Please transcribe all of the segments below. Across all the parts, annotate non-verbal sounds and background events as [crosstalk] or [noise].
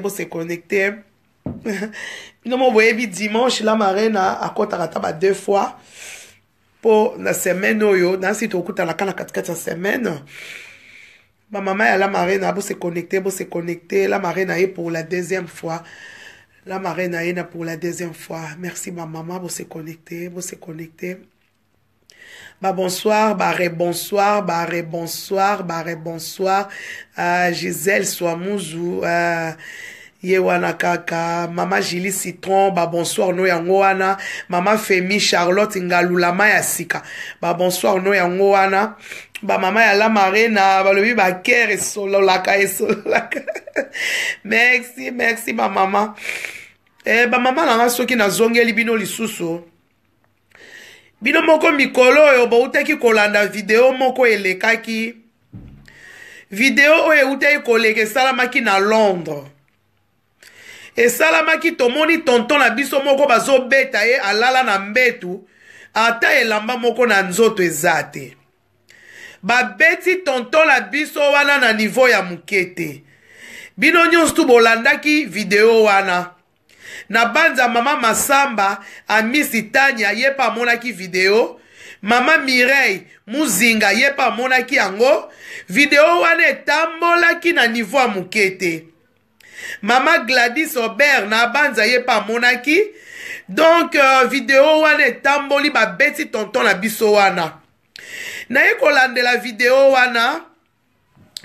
bo se connecte bino mo boyebi dimanche la marena akɔtaka ata ba deux fois mpo na semaine oyo oh, nasi tokokutanaka na katikati ya semaine bamama ya la marena bose connecte bose connecte la marena ah, ye pour la deuxième fois la marena ye na pour la deuxième fois merci bamama bose connecte bose connecte Bah bonsoir, bah bonsoir, bah bonsoir, bah bonsoir. Euh, Gisèle Swamouzou, euh, ye wana kaka mama julie citron babonsoir no yango wana mama femi charlotte ngalulama ya sika babonsoir no yango wana bamama ya lamarena balobi bakere esololaka esololaka [laughs] merci merci bamama e, eh, bamama na nga soki nazongeli bino lisusu bino moko mikolo oyo boutaki kolanda video moko elekaki video oyo eutaki koleka esalamaki na londres esalamaki tomoni tonton na biso moko bazobeta ye alala na mbetu ata elamba moko na nzoto eza te babeti tonton na biso wana na nivo ya moke te bino nyonso tu bolandaki video wana na banza mama masamba amisi tania ye mpe amonaki video mama mirei muzinga ye mpe amonaki yango video wana etambolaki na nivo ya moke te mama gladys obert na banza ye mpe amonaki donk uh, video wana etamboli babeti tonton na biso wana naye kolandela video wana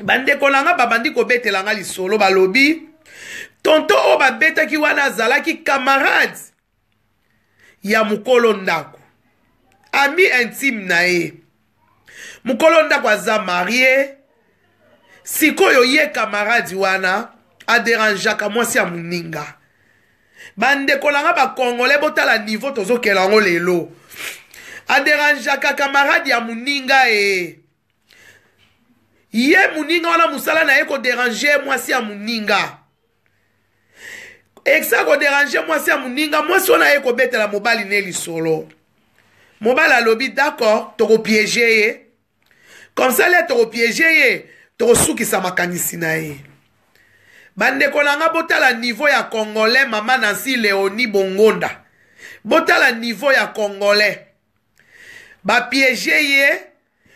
bandeko na nga babandi kobetela nga lisolo balobi tonto oyo babetaki wana azalaki camarade ya mokolo ndako ami intime na ye mokolo ndako aza marie sikoyo ye camarade wana aderangeaka mwasi ya moninga bandeko nanga bakongole botala niveau tozokela yango lelo aderangeaka camarade ya moninga e ye moninga wana mosala na ye koderange mwasi ya moninga ekisa koderange mwasi ya moninga mwasi wana ye kobetela mobali ne lisolo mobali alobi d'accord tokopiege eh. ye comme ça le tokopiege eh. ye tokosukisa makanisi na ye eh. bandeko na nga botala niveau ya congolais mama nansi leoni bongonda botala niveau ya congolais bapiege ye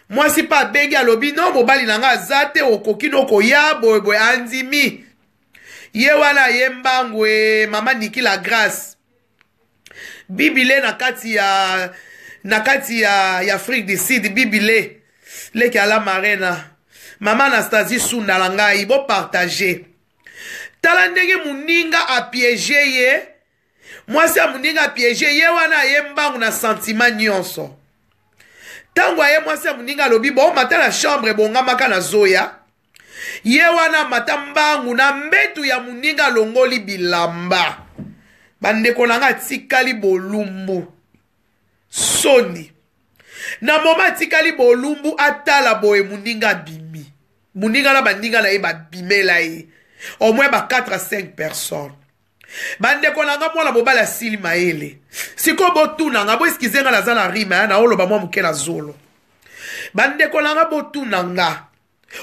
mwasi mpe abengi alobi no mobali na nga aza te okoki nokoya boyeboye andimi ye wana ye mbangu e mama niki la grâce bibile na kati ya na kati ya ya afrique du sud bibile leki ala marena mama anastasie sundala ngai bopartage tala ndenge moninga apiege ye mwasi ya moninga apiege ye wana aye mbangu na sentima nyonso ntango aye mwasi ya moninga alobi boma ta na chambre ebongamaka na zoya ye wana mata mbangu na mbetu ya moninga alongoli bilamba bandeko na nga atikali bolumbu soni na moma atikali bolumbu atala boye moninga abimi moninga na baninga na ye babimela ye au moins ba 4 à 5 personnes bandeko na nga mwana mobali asili mayele sikoyo botuna nga boeskize nga naza na rime eh, naoloba mwa moke na zolo bandeko na nga botuna nga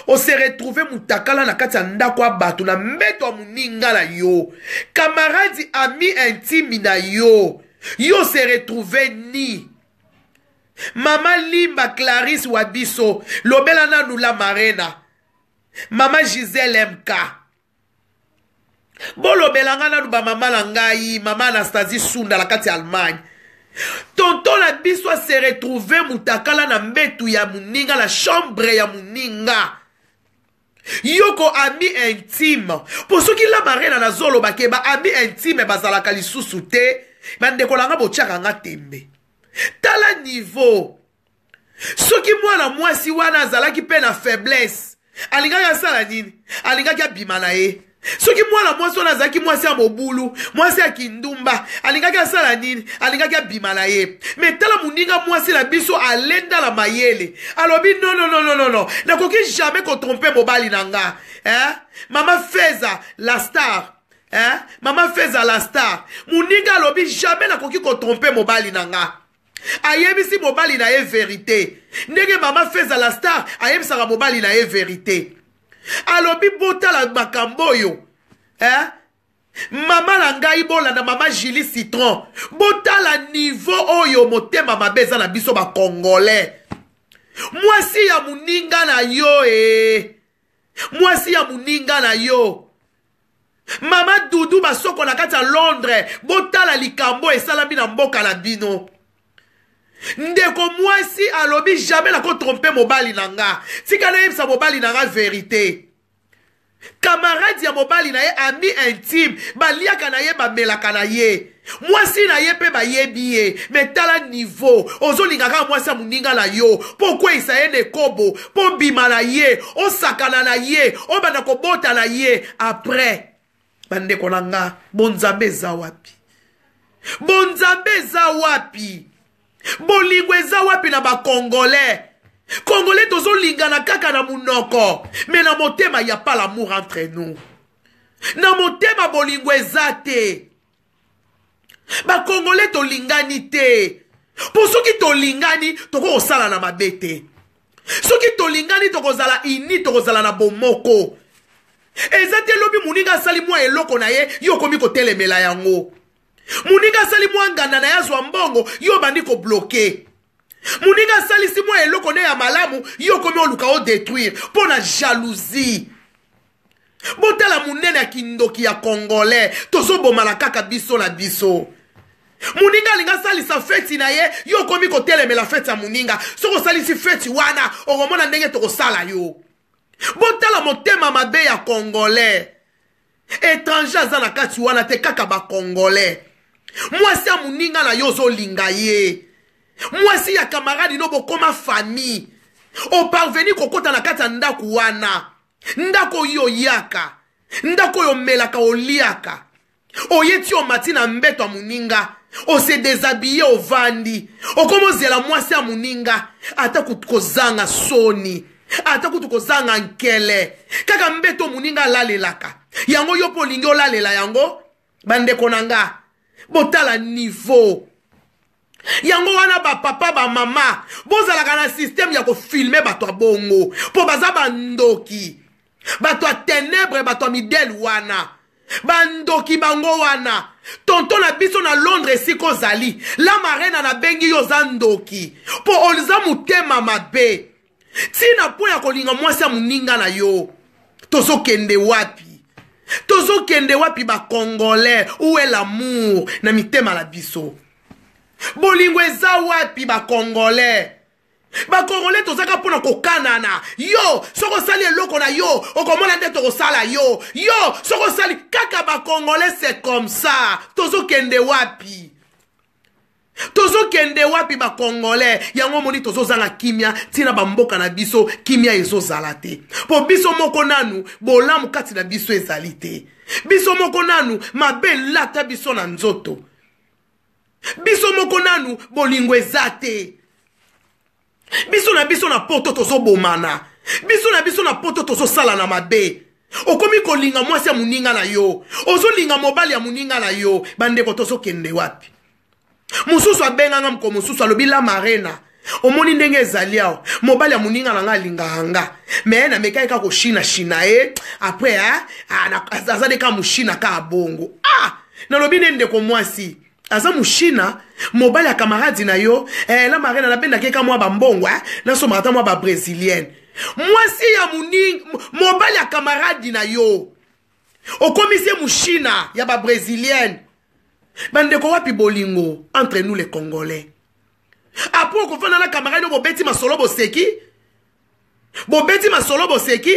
oseretrouve mutakala na kati ya ndako ya bato na mbeto ya moninga na yo kamaradi ami intimi na yo yo oseretrouve ni mama limba clarise wa biso lobela nanu la marena mama gisele mk bolobelanga nanu bamama na ngai mama anastasie sunda na kati ya allemagne tonton na biso aseretrouve mutakala na mbetu ya moninga na chambre ya moninga yoko ami intime mpo soki lamarena nazoloba ke baami intime bazalaka lisusu te bandeko na nga botyaka nga tembe tala niveau soki mwana mwasi wana azalaki mpe na faiblesse alingaki asala nini alingaki abima na ye soki mwana mwasi wana azalaki mwasi ya mobulu mwasi ya kindumba alingaki asala nini alingaki abima na ye me tala moninga mwasi na biso alendala mayele alobi nonononono nakoki jamai kotrompe mobali na nga eh? mama feza la star eh? mama feza la star moninga alobi jamai nakoki kotrompe mobali na nga ayebisi mobali na ye verité ndenge mama feza la star ayebisaka mobali na ye verité alobi botala makambo oyo eh? mama na ngai bolanda mama julie citron botala niveau oyo motema mabe eza na biso bacongolais mwasi ya moninga na yo e mwasi ya moninga na yo mama dudu basoko na kati ya londres botala likambo esalami na mboka na bino ndeko mwasi alobi jamai nakotrompe mobali na nga tika nayebisa mobali na nga verité kamarade ya mobali na ye ami intime baliaka na ye bamelaka na ye mwasi na ye mpe bayebi ye me tala nivo ozolinga kaka mwasi ya moninga na yo mpo okweyisa ye na ekobo mpo bima na ye osakana na ye obanda kobota na ye apres bandeko na nga bonzambe eza wapi bonzambe eza wapi bolingo eza wapi na bakongolais kongolais tozolingana kaka na munoko me na motema ya pa lamour entre nous na motema bolingo eza te bakongolais tolingani te mpo soki tolingani tokokosala na mabe te soki tolingani tokozala ini tokozala na bomoko eza te elobi moninga asali mwa eloko na ye yo okomi kotelemela yango moninga asali mwa nganda na ye azwa mbongo ye obandi kobloke moninga asalisi mwa eloko nde ya malamu ye okomi oluka odetruire mpo na jalousie botala monene ya kindoki ya congolais tozobomana kaka biso na biso moninga alingi asalisa feti na ye yo okomi kotelemela feti ya moninga soki osalisi feti wana okomona ndenge tokosala yo botala motema mabe ya congolais étranger aza na kati wana te kaka bacongolais mwasi ya moninga na yo ozolinga ye mwasi ya kamaradi no bokóma fami oparveni kokóta na kati ya ndako wana ndako oyo oyaka ndako oyo omelaka oliaka oye ti omati na mbeto ya moninga ose déshabille ovandi okóma ozela mwasi ya moninga ata kutu kozanga soni ata kutu kozanga nkele kaka mbeto moninga alalelaka yango yo mpo olingi olalela yango bandeko na nga botala niveau yango wana bapapa bamama bozalaka na systeme ya kofilme bato ya bongo mpo baza bandoki bato ya tenebre bato ya midele wana bandoki bango wana tonto na biso na londres esika ozali la marena nabengi yo oza ndoki mpo oza motema mabe ntina mpo ya kolinga mwasi ya moninga na yo tozokende wapi tozokende wapi bacongolais ou est lamour na mitema la biso bolingo eza wapi bacongolais bakongole tozalaka mpona kokanana yo soki osali eloko na yo okomona nde tokosala yo yo soki osali kaka bakongole se comme ça tozokende wapi tozokende wapi bakongolais yango moni tozozanga kimia ntina bamboka na biso kimia ezozala te mpo biso moko nanu bolamu kati na biso ezali te biso moko nanu mabe elata biso na nzoto biso moko nanu bolingo eza te biso na biso na poto tozobomana biso na biso na poto tozosala na mabe okomi kolinga mwasi ya moninga na yo ozolinga mobali ya moninga na yo bandeko tozokende wapi mosusu abenganga moko mosusu alobi la marena omoni ndenge ezali awa mobali ya moninga na nga alingaka nga me ye namekaki kaka koshinashina ye apres aza nde kaka moshina ka abongo ah nalobi nde ndeko mwasi aza moshina mobali ya kamaradi na yo eh, la marena napendaki ka mwa bambongo eh? nasomaka ta mwa babrésilienne mwasi ya moninga mobali ya kamaradi na yo okomisi ye moshina ya babrésilienne bandeko wapi bolingo entre nous les congolais apo okofanda na kamarade bobeti masolo boseki bobeti masolo boseki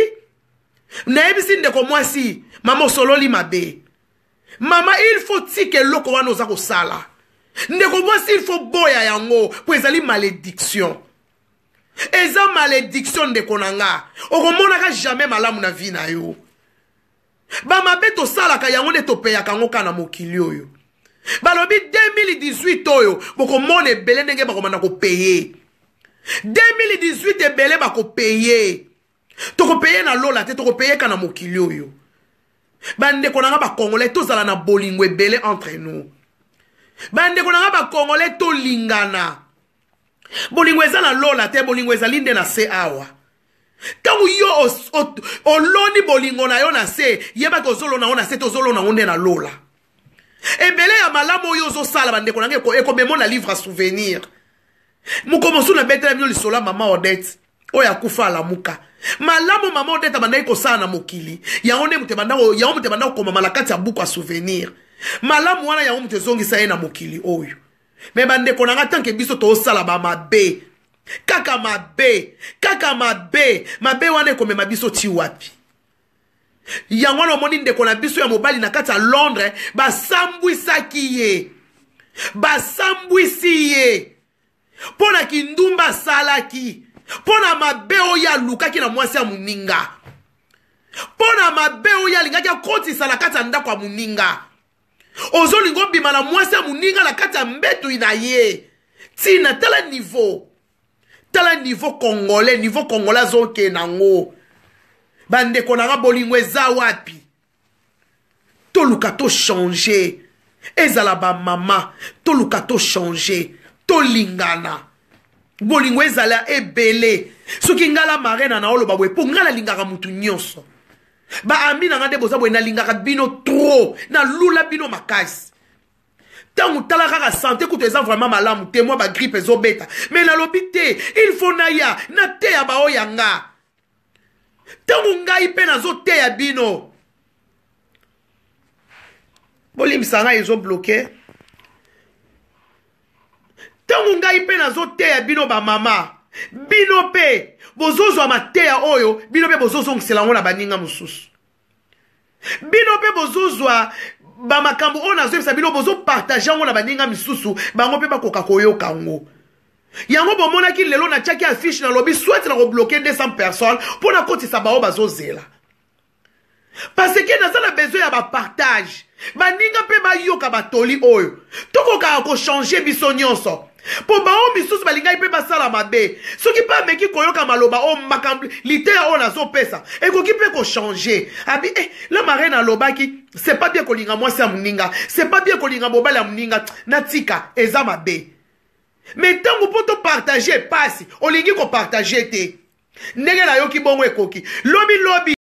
nayebisi ndeko mwasi mama osololi mabe mama il faut tika eloko wana oza kosala ndeko mwasi il faut boya yango mpo ezali malédiction eza malédiction ndeko na nga okomonaka jamais malamu na vi na yo bamabe tosalaka yango nde topeyaka yango kaka na mokili oyo balobi 2018 oyo bokomona ebele ndenge bakomana kopeye 2018 ebele bakopeye tokopeye na lola te tokopeyeka na mokili oyo bandeko na nga bakongolais tozala na bolingo ebele entre nous bandeko na nga bakongolais tolingana bolingo eza na lola te bolingo ezali nde na se awa ntango yo oloni bolingo na yo na se yebaki ozolona yo na se tozolona yo nde na lola ebele ya malamu oyo ozosala bandeko na ngai ekomemona livre a souvenir moko mosusu nabetela bino lisolo ya mama odete oyo akufa alamuka malamu mama odete abandaki kosala na mokili yango nde moto yango moto ebandaki komama na kati ya buku ya souvenir malamu wana yango moto ezongisa ye na mokili oyo me bandeko na ngai tanke biso toosala bamabe kaka mabe kaka mabe mabe wana ekomema biso ti wapi yango wana omoni ndeko na biso ya mobali na kati ya londres basambwisaki ye basambwisi ye mpo na kindumba asalaki mpo na mabe oyo alukaki na mwasi ya moninga mpo na mabe oyo alingaki akotisa na kati ya ndako ya moninga ozolinga obima na mwasi ya moninga na kati ya mbeto na ye ntina tala nivo tala nivo congolais nivo congolais azokee nango bandeko nanga bolingo eza wapi toluka tochange ezala bamama toluka tochange tolingana bolingo ezala ebele soki ngala marena na oloba boye mpo ngai nalingaka motu nyonso baami na ngai nde boza boye nalingaka bino tro nalula bino makasi ntango tala kaka sante kutu eza vraimen malamu te mwa bagripe ezobeta me nalobi te il faut naya nateya baoyo ya ngai ntango ngai mpe nazoteya bino bolimisa ngai ezobloke ntango ngai mpe nazoteya bino bamama bino mpe bozozwa mateya oyo bino mpe bozozongisela yango na baninga mosusu bino mpe bozozwa bamakambo oyo nazoyebisa bino bozopartage yango na baninga misusu bango mpe bakoka koyoka yango yango bomonaki lelo natiaki afishe nalobi swete na kobloke 200 personnes mpo nakotisa bao bazozela parce ke naza na besoin ya bapartage baninga mpe bayoka batoli oyo tokokaka kochange biso nyonso mpo bao misusu balingaki mpe basala mabe soki mpe ameki koyoka maloba oh, oyo makambo liteya oyo nazopesa ekoki mpe kochange abi e eh, la mare nalobaki c'est pas bien kolinga mwasi ya moninga c'est pas bien kolinga mobali ya moninga natika eza mabe me ntango mpo topartage epasi olingi kopartage te ndenge nayoki bongo ekoki lobilobi